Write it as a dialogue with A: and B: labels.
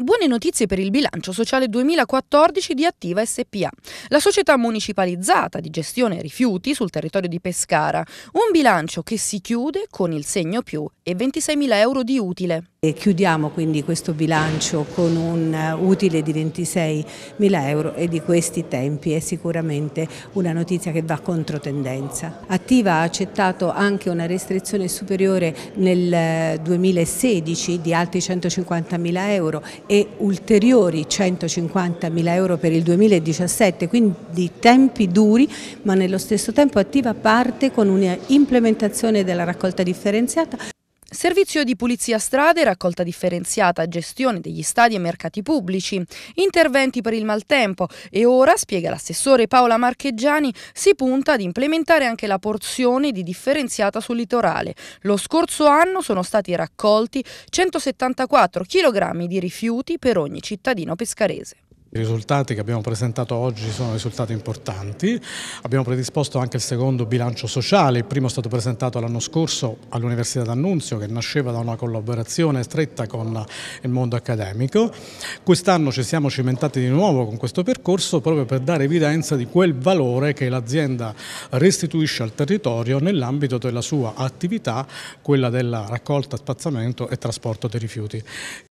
A: Buone notizie per il bilancio sociale 2014 di Attiva SPA, la società municipalizzata di gestione rifiuti sul territorio di Pescara, un bilancio che si chiude con il segno più e 26.000 euro di utile. E chiudiamo quindi questo
B: bilancio con un eh, utile di 26 mila euro e di questi tempi è sicuramente una notizia che va contro tendenza. Attiva ha accettato anche una restrizione superiore nel 2016 eh, di altri 150 mila euro e ulteriori 150 mila euro per il 2017, quindi tempi duri ma nello stesso tempo Attiva parte con un'implementazione della
A: raccolta differenziata. Servizio di pulizia strade, raccolta differenziata, gestione degli stadi e mercati pubblici, interventi per il maltempo e ora, spiega l'assessore Paola Marcheggiani, si punta ad implementare anche la porzione di differenziata sul litorale. Lo scorso anno sono stati raccolti 174 kg di rifiuti per ogni cittadino pescarese.
C: I risultati che abbiamo presentato oggi sono risultati importanti, abbiamo predisposto anche il secondo bilancio sociale, il primo è stato presentato l'anno scorso all'Università d'Annunzio che nasceva da una collaborazione stretta con il mondo accademico, quest'anno ci siamo cimentati di nuovo con questo percorso proprio per dare evidenza di quel valore che l'azienda restituisce al territorio nell'ambito della sua attività, quella della raccolta, spazzamento e trasporto dei rifiuti.